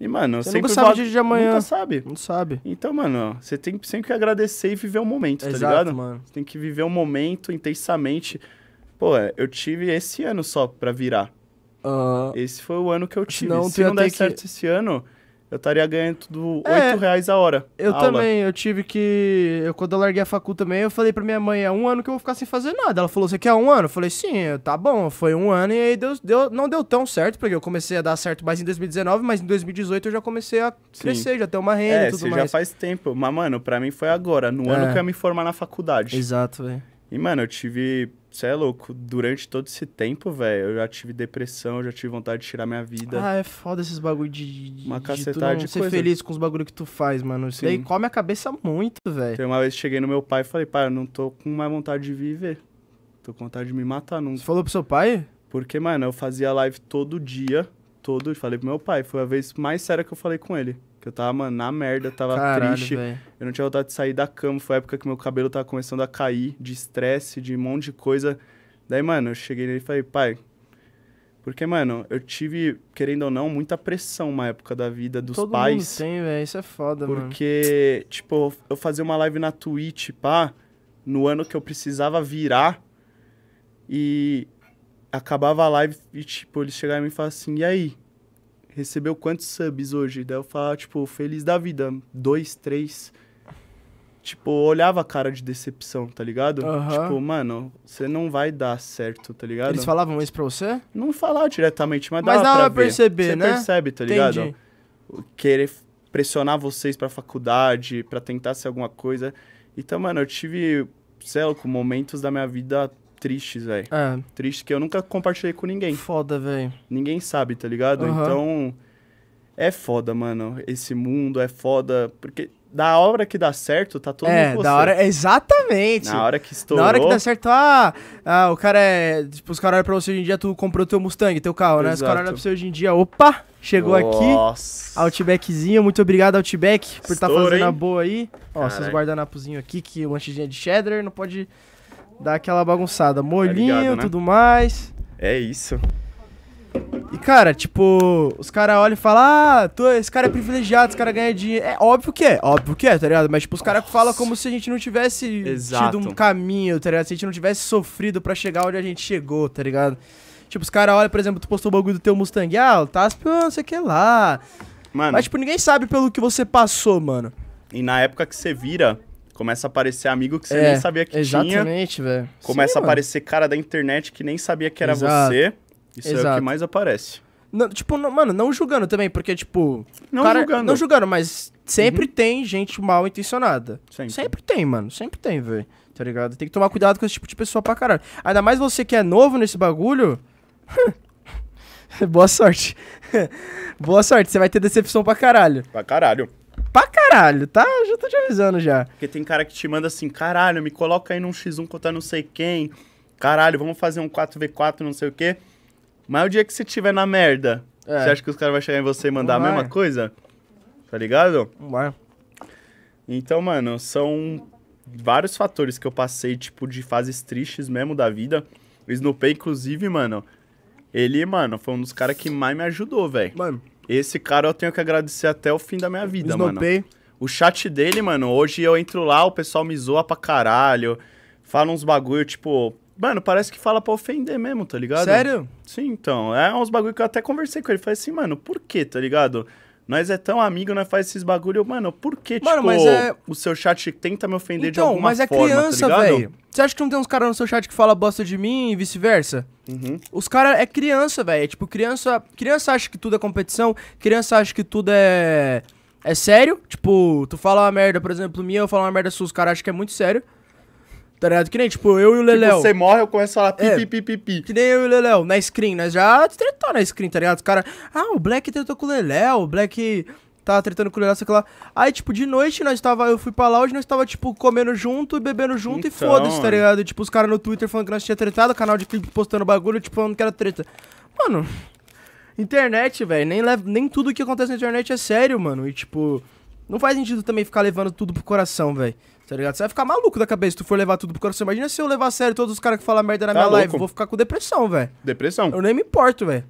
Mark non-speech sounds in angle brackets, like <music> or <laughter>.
E, mano, você sempre nunca sabe o dia de amanhã. Nunca sabe. Não sabe. Então, mano, você tem sempre que agradecer e viver o momento, tá Exato, tá ligado? mano. Você tem que viver o momento intensamente. Pô, é, eu tive esse ano só pra virar. Uh, esse foi o ano que eu tive. Não, Se não der certo que... esse ano, eu estaria ganhando tudo é, 8 reais a hora. Eu a também, aula. eu tive que. Eu, quando eu larguei a facul também, eu falei pra minha mãe, é um ano que eu vou ficar sem fazer nada. Ela falou, você quer um ano? Eu falei, sim, tá bom, foi um ano e aí deu, deu, não deu tão certo, porque eu comecei a dar certo mais em 2019, mas em 2018 eu já comecei a crescer, sim. já ter uma renda é, e tudo mais. já faz tempo. Mas, mano, pra mim foi agora, no é. ano que eu ia me formar na faculdade. Exato, velho. E, mano, eu tive você é louco, durante todo esse tempo, velho, eu já tive depressão, já tive vontade de tirar minha vida. Ah, é foda esses bagulho de. de uma cacetada de, de ser feliz com os bagulho que tu faz, mano. Isso daí come a cabeça muito, velho. tem uma vez cheguei no meu pai e falei, pai, eu não tô com mais vontade de viver. Tô com vontade de me matar. Não... Você falou pro seu pai? Porque, mano, eu fazia live todo dia, todo. Falei pro meu pai, foi a vez mais séria que eu falei com ele. Que eu tava, mano, na merda, tava Caralho, triste. Véio. Eu não tinha vontade de sair da cama. Foi a época que meu cabelo tava começando a cair, de estresse, de um monte de coisa. Daí, mano, eu cheguei nele e falei, pai. Porque, mano, eu tive, querendo ou não, muita pressão uma época da vida dos Todo pais. Mundo tem, velho, isso é foda, porque, mano. Porque, tipo, eu fazia uma live na Twitch, pá, no ano que eu precisava virar. E acabava a live e, tipo, eles chegaram e me falavam assim: e aí? recebeu quantos subs hoje? Daí eu falava, tipo, feliz da vida. Dois, três. Tipo, olhava a cara de decepção, tá ligado? Uhum. Tipo, mano, você não vai dar certo, tá ligado? Eles falavam isso pra você? Não falava diretamente, mas, mas dava pra, perceber, né? Você percebe, tá ligado? Entendi. Querer pressionar vocês pra faculdade, pra tentar ser alguma coisa. Então, mano, eu tive, sei lá, com momentos da minha vida tristes, velho. É. Tristes que eu nunca compartilhei com ninguém. Foda, velho. Ninguém sabe, tá ligado? Uhum. Então. É foda, mano. Esse mundo é foda. Porque da hora que dá certo, tá todo é, mundo É, da hora, exatamente. Na hora que estourou. Na hora que dá certo, ah, ah o cara é, tipo, os caras olham pra você hoje em dia, tu comprou teu Mustang, teu carro, Exato. né? Os caras olham pra você hoje em dia, opa, chegou Nossa. aqui, Outbackzinho, muito obrigado Outback por estar tá fazendo hein? a boa aí. Ó, Carai. esses guardanapozinhos aqui, que o um de cheddar, não pode Dá aquela bagunçada. Molinho, tá ligado, né? tudo mais. É isso. E, cara, tipo, os caras olham e falam, ah, esse cara é privilegiado, esse cara ganha dinheiro. É óbvio que é, óbvio que é, tá ligado? Mas, tipo, os caras falam como se a gente não tivesse Exato. tido um caminho, tá ligado? Se a gente não tivesse sofrido para chegar onde a gente chegou, tá ligado? Tipo, os caras olham, por exemplo, tu postou o bagulho do teu Mustang, ah, o Tasp, ah, não sei o que lá. Mano. Mas, tipo, ninguém sabe pelo que você passou, mano. E na época que você vira Começa a aparecer amigo que você é, nem sabia que exatamente, tinha. Exatamente, velho. Começa Sim, a aparecer cara da internet que nem sabia que era Exato. você. Isso Exato. é o que mais aparece. Não, tipo, não, mano, não julgando também, porque, tipo. Não cara, julgando. Não julgando, mas sempre uhum. tem gente mal intencionada. Sempre. sempre tem, mano. Sempre tem, velho. Tá ligado? Tem que tomar cuidado com esse tipo de pessoa pra caralho. Ainda mais você que é novo nesse bagulho. <laughs> Boa sorte. <laughs> Boa sorte. Você vai ter decepção pra caralho. Pra caralho pra caralho, tá? Já tô te avisando já. Porque tem cara que te manda assim, caralho, me coloca aí num X1 contra não sei quem. Caralho, vamos fazer um 4v4, não sei o quê. Mas o dia que você tiver na merda, é. você acha que os caras vão chegar em você e mandar a mesma coisa? Tá ligado? vai. Então, mano, são vários fatores que eu passei, tipo, de fases tristes mesmo da vida. O Snoopy, inclusive, mano, ele, mano, foi um dos caras que mais me ajudou, velho. Mano, esse cara eu tenho que agradecer até o fim da minha vida, Snopei. mano. O chat dele, mano, hoje eu entro lá, o pessoal me zoa pra caralho. Fala uns bagulho, tipo, Mano, parece que fala pra ofender mesmo, tá ligado? Sério? Sim, então. É uns bagulho que eu até conversei com ele. Falei assim, mano, por quê, tá ligado? Nós é tão amigo, nós faz esses bagulho. Mano, por que, tipo, mano, mas é... o seu chat tenta me ofender então, de alguma mas é tá criança, tá velho. Você acha que não tem uns caras no seu chat que fala bosta de mim e vice-versa? Uhum. Os caras é criança, velho. É, tipo, criança, criança acha que tudo é competição, criança acha que tudo é é sério. Tipo, tu fala uma merda, por exemplo, minha, eu falo uma merda sua, os caras acham que é muito sério. Tá ligado? Que nem, tipo, eu e o Leléo. Tipo, você morre, eu começo a falar pipi é, pi, pi, pi, pi. Que nem eu e o Leléo. Na screen, nós né? já tretamos na screen, tá ligado? Os caras, ah, o Black tretou com o Leléo, o Black tava tá tretando com o Leléo, sei lá. Aí, tipo, de noite nós tava, eu fui pra lounge, nós tava, tipo, comendo junto e bebendo junto então, e foda-se, tá é. ligado? E, tipo, os caras no Twitter falando que nós tinha tretado, canal de clipe postando bagulho, tipo, falando que era treta. Mano, internet, velho, nem, leva, nem tudo que acontece na internet é sério, mano. E, tipo... Não faz sentido também ficar levando tudo pro coração, velho. Tá ligado? Você vai ficar maluco da cabeça se tu for levar tudo pro coração. Imagina se eu levar a sério todos os caras que falam merda na tá minha louco. live. Vou ficar com depressão, velho. Depressão. Eu nem me importo, velho.